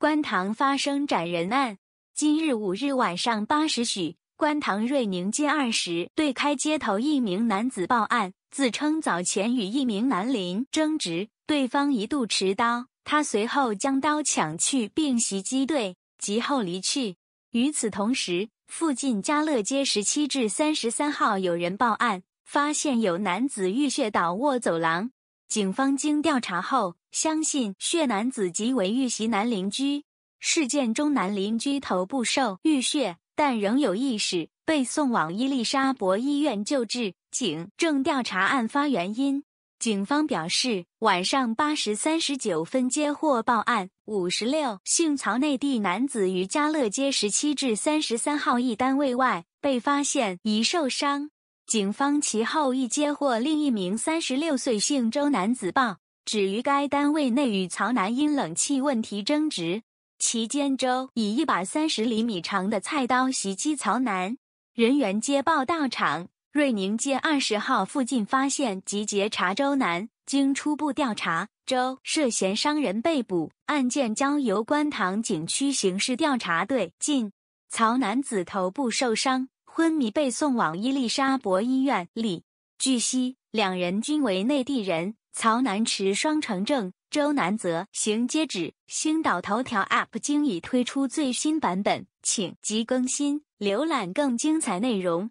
观塘发生斩人案。今日五日晚上八时许，观塘瑞宁街二十对开街头，一名男子报案，自称早前与一名男邻争执，对方一度持刀，他随后将刀抢去并袭击对，即后离去。与此同时，附近嘉乐街十七至三十三号有人报案，发现有男子浴血倒卧走廊。警方经调查后，相信血男子即为遇袭男邻居。事件中，男邻居头部受淤血，但仍有意识，被送往伊丽莎白医院救治。警正调查案发原因。警方表示，晚上八时三十九分接获报案，五十六姓曹内地男子于家乐街十七至三十三号一单位外被发现疑受伤。警方其后亦接获另一名三十六岁姓周男子报，指于该单位内与曹男因冷气问题争执，其间周以一把三十厘米长的菜刀袭击曹男。人员接报到场，瑞宁街二十号附近发现集结查周男，经初步调查，周涉嫌伤人被捕，案件交由观塘警区刑事调查队进。曹男子头部受伤。昏迷被送往伊丽莎白医院。里，据悉，两人均为内地人。曹南持双城证，周南则行街址。星岛头条 App 经已推出最新版本，请即更新，浏览更精彩内容。